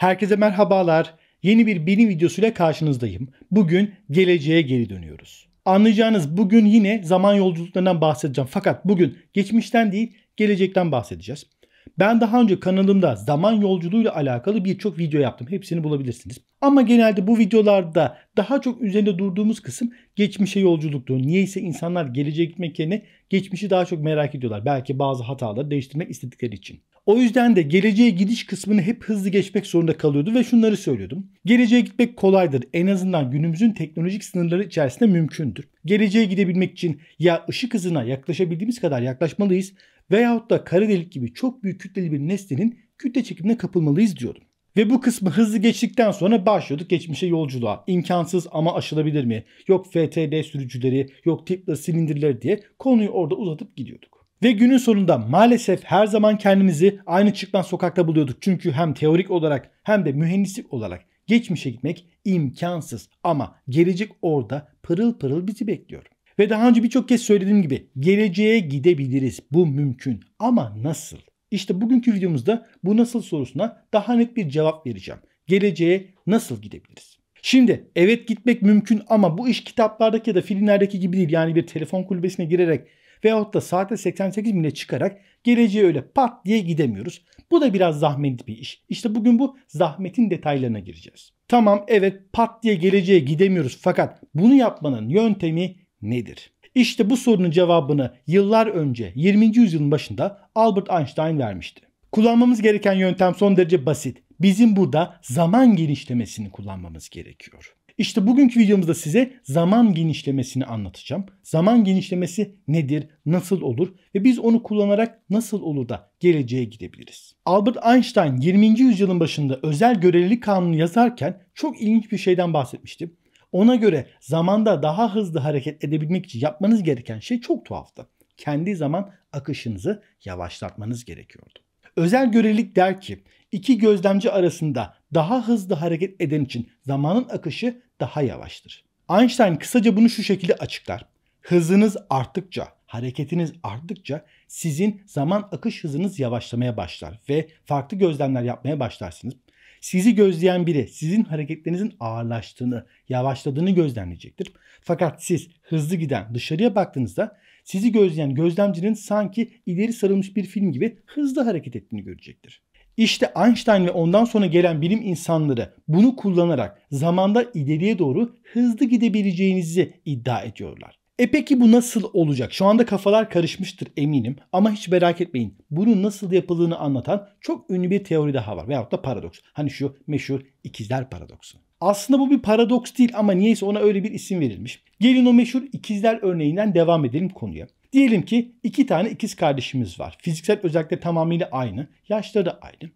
Herkese merhabalar. Yeni bir benim videosuyla karşınızdayım. Bugün geleceğe geri dönüyoruz. Anlayacağınız bugün yine zaman yolculuklarından bahsedeceğim. Fakat bugün geçmişten değil gelecekten bahsedeceğiz. Ben daha önce kanalımda zaman yolculuğuyla alakalı birçok video yaptım. Hepsini bulabilirsiniz. Ama genelde bu videolarda daha çok üzerinde durduğumuz kısım geçmişe yolculuktu. Niyeyse insanlar geleceğe gitmek yerine geçmişi daha çok merak ediyorlar. Belki bazı hataları değiştirmek istedikleri için. O yüzden de geleceğe gidiş kısmını hep hızlı geçmek zorunda kalıyordu ve şunları söylüyordum. Geleceğe gitmek kolaydır. En azından günümüzün teknolojik sınırları içerisinde mümkündür. Geleceğe gidebilmek için ya ışık hızına yaklaşabildiğimiz kadar yaklaşmalıyız veyahut da kara delik gibi çok büyük kütleli bir nesnenin kütle çekimine kapılmalıyız diyordum. Ve bu kısmı hızlı geçtikten sonra başlıyorduk geçmişe yolculuğa. İmkansız ama aşılabilir mi? Yok FTD sürücüleri, yok tipla silindirleri diye konuyu orada uzatıp gidiyorduk. Ve günün sonunda maalesef her zaman kendimizi aynı çıkmaz sokakta buluyorduk. Çünkü hem teorik olarak hem de mühendislik olarak geçmişe gitmek imkansız ama gelecek orada pırıl pırıl bizi bekliyor. Ve daha önce birçok kez söylediğim gibi geleceğe gidebiliriz. Bu mümkün ama nasıl? İşte bugünkü videomuzda bu nasıl sorusuna daha net bir cevap vereceğim. Geleceğe nasıl gidebiliriz? Şimdi evet gitmek mümkün ama bu iş kitaplardaki ya da filmlerdeki gibi değil. Yani bir telefon kulübesine girerek veyahut da saate 88 bine çıkarak geleceğe öyle pat diye gidemiyoruz. Bu da biraz zahmetli bir iş. İşte bugün bu zahmetin detaylarına gireceğiz. Tamam evet pat diye geleceğe gidemiyoruz fakat bunu yapmanın yöntemi nedir? İşte bu sorunun cevabını yıllar önce 20. yüzyılın başında Albert Einstein vermişti. Kullanmamız gereken yöntem son derece basit Bizim burada zaman genişlemesini kullanmamız gerekiyor. İşte bugünkü videomuzda size zaman genişlemesini anlatacağım. Zaman genişlemesi nedir, nasıl olur ve biz onu kullanarak nasıl olur da geleceğe gidebiliriz. Albert Einstein 20. yüzyılın başında özel görelilik kanunu yazarken çok ilginç bir şeyden bahsetmiştim. Ona göre zamanda daha hızlı hareket edebilmek için yapmanız gereken şey çok tuhaftı. Kendi zaman akışınızı yavaşlatmanız gerekiyordu. Özel görelilik der ki iki gözlemci arasında daha hızlı hareket eden için zamanın akışı daha yavaştır. Einstein kısaca bunu şu şekilde açıklar. Hızınız arttıkça, hareketiniz arttıkça sizin zaman akış hızınız yavaşlamaya başlar ve farklı gözlemler yapmaya başlarsınız. Sizi gözleyen biri sizin hareketlerinizin ağırlaştığını, yavaşladığını gözlemleyecektir. Fakat siz hızlı giden dışarıya baktığınızda sizi gözleyen gözlemcinin sanki ileri sarılmış bir film gibi hızlı hareket ettiğini görecektir. İşte Einstein ve ondan sonra gelen bilim insanları bunu kullanarak zamanda ileriye doğru hızlı gidebileceğinizi iddia ediyorlar. E peki bu nasıl olacak? Şu anda kafalar karışmıştır eminim ama hiç merak etmeyin. Bunun nasıl yapıldığını anlatan çok ünlü bir teori daha var veyahut da paradoks. Hani şu meşhur ikizler paradoksu. Aslında bu bir paradoks değil ama niyeyse ona öyle bir isim verilmiş. Gelin o meşhur ikizler örneğinden devam edelim konuya. Diyelim ki iki tane ikiz kardeşimiz var. Fiziksel özellikle tamamıyla aynı. Yaşları da aynı.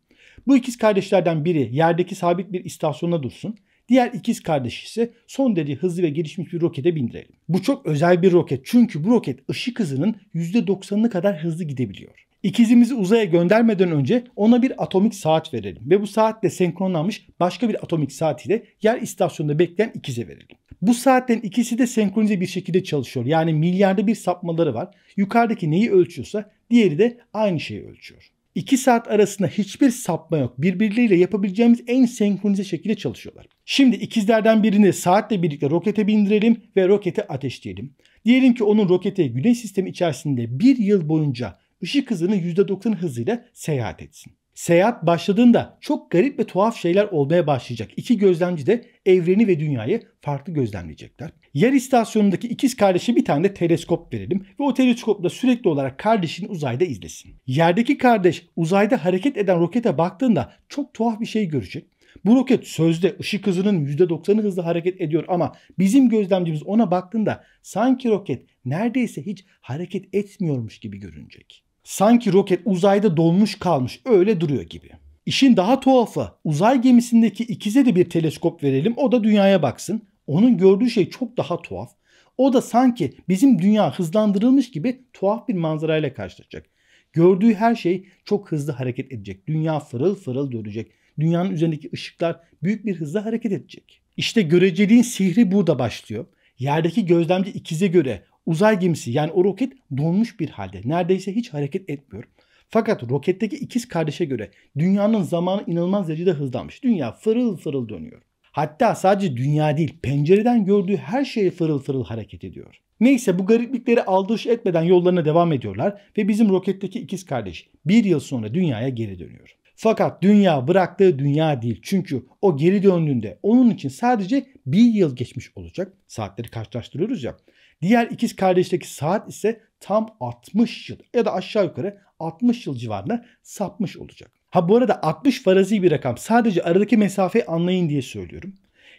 Bu ikiz kardeşlerden biri yerdeki sabit bir istasyonda dursun. Diğer ikiz kardeş ise son derece hızlı ve gelişmiş bir rokete bindirelim. Bu çok özel bir roket çünkü bu roket ışık hızının %90'ını kadar hızlı gidebiliyor. İkizimizi uzaya göndermeden önce ona bir atomik saat verelim ve bu saatle senkronlanmış başka bir atomik saat ile yer istasyonunda bekleyen ikize verelim. Bu saatten ikisi de senkronize bir şekilde çalışıyor. Yani milyarda bir sapmaları var. Yukarıdaki neyi ölçüyorsa diğeri de aynı şeyi ölçüyor. İki saat arasında hiçbir sapma yok. Birbirleriyle yapabileceğimiz en senkronize şekilde çalışıyorlar. Şimdi ikizlerden birini saatle birlikte rokete bindirelim ve roketi ateşleyelim. Diyelim ki onun roketi güneş sistemi içerisinde bir yıl boyunca ışık hızının %90 hızıyla seyahat etsin. Seyahat başladığında çok garip ve tuhaf şeyler olmaya başlayacak. İki gözlemci de evreni ve dünyayı farklı gözlemleyecekler. Yer istasyonundaki ikiz kardeşe bir tane de teleskop verelim ve o teleskopla sürekli olarak kardeşini uzayda izlesin. Yerdeki kardeş uzayda hareket eden rokete baktığında çok tuhaf bir şey görecek. Bu roket sözde ışık hızının %90'ı hızla hareket ediyor ama bizim gözlemcimiz ona baktığında sanki roket neredeyse hiç hareket etmiyormuş gibi görünecek. Sanki roket uzayda dolmuş kalmış öyle duruyor gibi. İşin daha tuhafı uzay gemisindeki ikize de bir teleskop verelim o da dünyaya baksın. Onun gördüğü şey çok daha tuhaf. O da sanki bizim dünya hızlandırılmış gibi tuhaf bir manzarayla karşılaşacak. Gördüğü her şey çok hızlı hareket edecek. Dünya fırıl fırıl dönecek. Dünyanın üzerindeki ışıklar büyük bir hızla hareket edecek. İşte göreceliğin sihri burada başlıyor. Yerdeki gözlemci ikize göre Uzay gemisi yani o roket donmuş bir halde. Neredeyse hiç hareket etmiyor. Fakat roketteki ikiz kardeşe göre dünyanın zamanı inanılmaz derecede hızlanmış. Dünya fırıl fırıl dönüyor. Hatta sadece dünya değil pencereden gördüğü her şey fırıl fırıl hareket ediyor. Neyse bu gariplikleri aldırış etmeden yollarına devam ediyorlar ve bizim roketteki ikiz kardeş bir yıl sonra dünyaya geri dönüyor. Fakat dünya bıraktığı dünya değil. Çünkü o geri döndüğünde onun için sadece bir yıl geçmiş olacak. Saatleri karşılaştırıyoruz ya. Diğer ikiz kardeşteki saat ise tam 60 yıl ya da aşağı yukarı 60 yıl civarına sapmış olacak. Ha bu arada 60 farazi bir rakam. Sadece aradaki mesafeyi anlayın diye söylüyorum.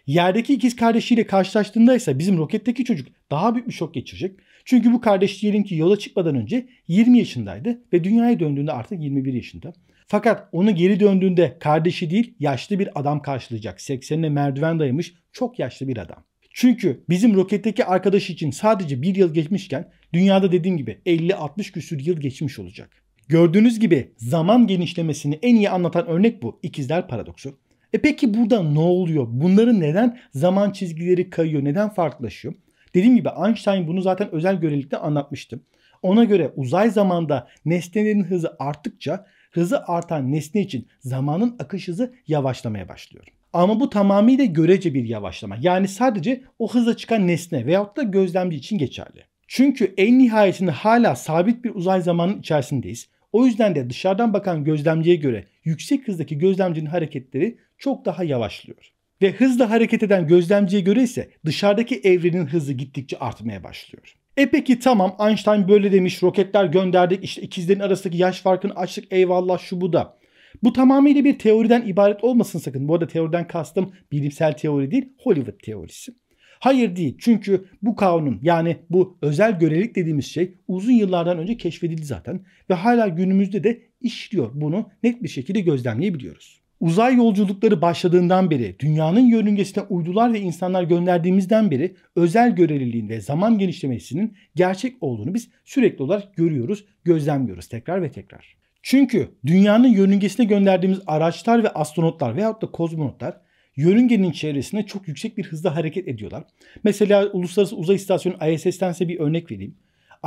Yerdeki ikiz kardeşiyle karşılaştığında ise bizim roketteki çocuk daha büyük bir şok geçirecek. Çünkü bu kardeş diyelim ki yola çıkmadan önce 20 yaşındaydı ve dünyaya döndüğünde artık 21 yaşında. Fakat onu geri döndüğünde kardeşi değil yaşlı bir adam karşılayacak. 80'ine merdiven dayamış çok yaşlı bir adam. Çünkü bizim roketteki arkadaş için sadece bir yıl geçmişken dünyada dediğim gibi 50-60 küsür yıl geçmiş olacak. Gördüğünüz gibi zaman genişlemesini en iyi anlatan örnek bu ikizler paradoksu. E peki burada ne oluyor? Bunların neden zaman çizgileri kayıyor? Neden farklılaşıyor? Dediğim gibi Einstein bunu zaten özel görelilikte anlatmıştım. Ona göre uzay zamanda nesnelerin hızı arttıkça hızı artan nesne için zamanın akış hızı yavaşlamaya başlıyor. Ama bu tamamıyla görece bir yavaşlama. Yani sadece o hızla çıkan nesne veyahut da gözlemci için geçerli. Çünkü en nihayetinde hala sabit bir uzay zamanın içerisindeyiz. O yüzden de dışarıdan bakan gözlemciye göre yüksek hızdaki gözlemcinin hareketleri çok daha yavaşlıyor. Ve hızla hareket eden gözlemciye göre ise dışarıdaki evrenin hızı gittikçe artmaya başlıyor. E peki tamam Einstein böyle demiş, roketler gönderdik, işte ikizlerin arasındaki yaş farkını açtık, eyvallah şu bu da. Bu tamamıyla bir teoriden ibaret olmasın sakın. Bu arada teoriden kastım bilimsel teori değil, Hollywood teorisi. Hayır değil. Çünkü bu kanun yani bu özel görelilik dediğimiz şey uzun yıllardan önce keşfedildi zaten ve hala günümüzde de işliyor. Bunu net bir şekilde gözlemleyebiliyoruz. Uzay yolculukları başladığından beri, dünyanın yörüngesine uydular ve insanlar gönderdiğimizden beri özel göreliliğin ve zaman genişlemesinin gerçek olduğunu biz sürekli olarak görüyoruz, gözlemliyoruz tekrar ve tekrar. Çünkü dünyanın yörüngesine gönderdiğimiz araçlar ve astronotlar veyahut da kozmonotlar yörüngenin çevresinde çok yüksek bir hızla hareket ediyorlar. Mesela Uluslararası Uzay İstasyonu ISS'ten size bir örnek vereyim.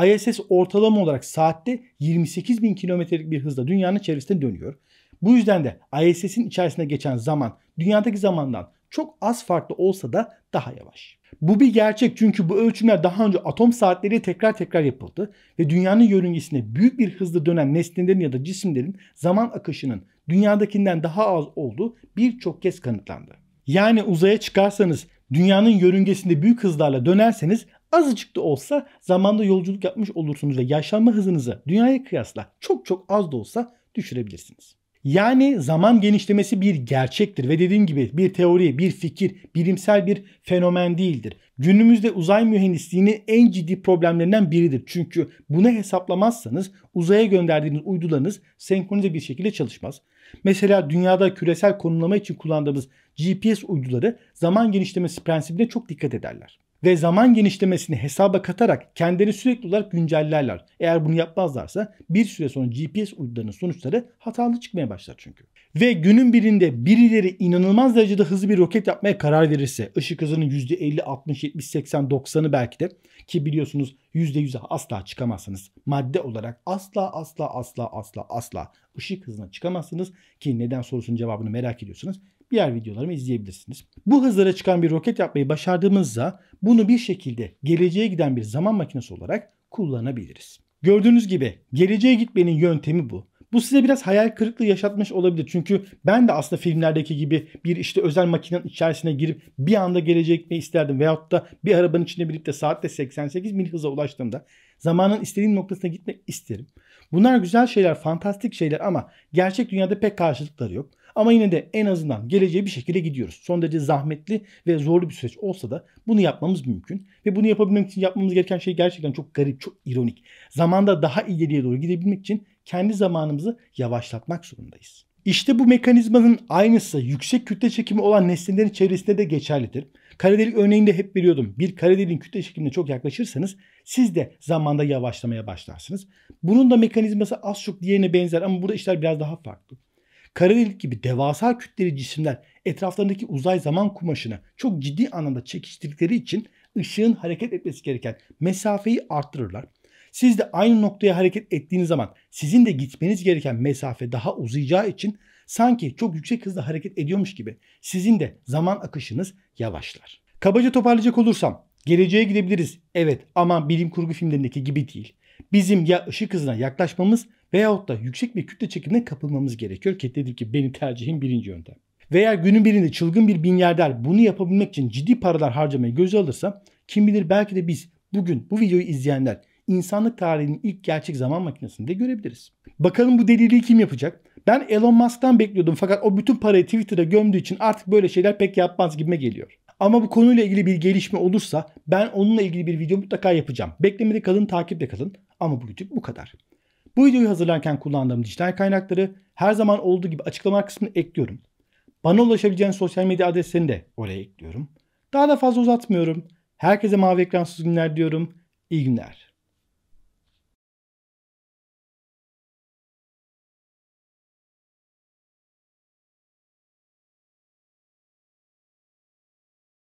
ISS ortalama olarak saatte 28 bin kilometrelik bir hızla dünyanın çevresinde dönüyor. Bu yüzden de ISS'in içerisinde geçen zaman dünyadaki zamandan çok az farklı olsa da daha yavaş. Bu bir gerçek çünkü bu ölçümler daha önce atom saatleri tekrar tekrar yapıldı ve dünyanın yörüngesine büyük bir hızla dönen nesnelerin ya da cisimlerin zaman akışının dünyadakinden daha az olduğu birçok kez kanıtlandı. Yani uzaya çıkarsanız dünyanın yörüngesinde büyük hızlarla dönerseniz azıcık da olsa zamanda yolculuk yapmış olursunuz ve yaşlanma hızınızı dünyaya kıyasla çok çok az da olsa düşürebilirsiniz. Yani zaman genişlemesi bir gerçektir ve dediğim gibi bir teori, bir fikir, bilimsel bir fenomen değildir. Günümüzde uzay mühendisliğinin en ciddi problemlerinden biridir. Çünkü bunu hesaplamazsanız uzaya gönderdiğiniz uydularınız senkronize bir şekilde çalışmaz. Mesela dünyada küresel konumlama için kullandığımız GPS uyduları zaman genişlemesi prensibine çok dikkat ederler ve zaman genişlemesini hesaba katarak kendini sürekli olarak güncellerler. Eğer bunu yapmazlarsa bir süre sonra GPS uydularının sonuçları hatalı çıkmaya başlar çünkü. Ve günün birinde birileri inanılmaz derecede hızlı bir roket yapmaya karar verirse ışık hızının %50, 60, 70, 80, 90'ı belki de ki biliyorsunuz %100'e asla çıkamazsınız. Madde olarak asla asla asla asla asla ışık hızına çıkamazsınız ki neden sorusunun cevabını merak ediyorsunuz diğer videolarımı izleyebilirsiniz. Bu hızlara çıkan bir roket yapmayı başardığımızda bunu bir şekilde geleceğe giden bir zaman makinesi olarak kullanabiliriz. Gördüğünüz gibi geleceğe gitmenin yöntemi bu. Bu size biraz hayal kırıklığı yaşatmış olabilir. Çünkü ben de aslında filmlerdeki gibi bir işte özel makinenin içerisine girip bir anda geleceğe gitmeyi isterdim. Veyahut da bir arabanın içine binip de saatte 88 mil hıza ulaştığımda zamanın istediğim noktasına gitmek isterim. Bunlar güzel şeyler, fantastik şeyler ama gerçek dünyada pek karşılıkları yok. Ama yine de en azından geleceğe bir şekilde gidiyoruz. Son derece zahmetli ve zorlu bir süreç olsa da bunu yapmamız mümkün. Ve bunu yapabilmek için yapmamız gereken şey gerçekten çok garip, çok ironik. Zamanda daha ileriye doğru gidebilmek için kendi zamanımızı yavaşlatmak zorundayız. İşte bu mekanizmanın aynısı yüksek kütle çekimi olan nesnelerin çevresinde de geçerlidir. Kara delik örneğinde hep veriyordum. Bir kara deliğin kütle çekimine çok yaklaşırsanız siz de zamanda yavaşlamaya başlarsınız. Bunun da mekanizması az çok diğerine benzer ama burada işler biraz daha farklı. Kara gibi devasa kütleli cisimler etraflarındaki uzay zaman kumaşına çok ciddi anlamda çekiştirdikleri için ışığın hareket etmesi gereken mesafeyi arttırırlar. Siz de aynı noktaya hareket ettiğiniz zaman sizin de gitmeniz gereken mesafe daha uzayacağı için sanki çok yüksek hızla hareket ediyormuş gibi sizin de zaman akışınız yavaşlar. Kabaca toparlayacak olursam geleceğe gidebiliriz evet ama bilim kurgu filmlerindeki gibi değil. Bizim ya ışık hızına yaklaşmamız Veyahut da yüksek bir kütle çekimine kapılmamız gerekiyor ki dedim ki benim tercihim birinci yöntem. Veya günün birinde çılgın bir milyarder bunu yapabilmek için ciddi paralar harcamayı göze alırsa kim bilir belki de biz bugün bu videoyu izleyenler insanlık tarihinin ilk gerçek zaman makinesini de görebiliriz. Bakalım bu deliliği kim yapacak? Ben Elon Musk'tan bekliyordum fakat o bütün parayı Twitter'da gömdüğü için artık böyle şeyler pek yapmaz gibime geliyor. Ama bu konuyla ilgili bir gelişme olursa ben onunla ilgili bir video mutlaka yapacağım. Beklemede kalın, takipte kalın. Ama bugünlük bu kadar. Bu videoyu hazırlarken kullandığım dijital kaynakları her zaman olduğu gibi açıklamalar kısmına ekliyorum. Bana ulaşabileceğin sosyal medya adreslerini de oraya ekliyorum. Daha da fazla uzatmıyorum. Herkese mavi ekransız günler diyorum. İyi günler.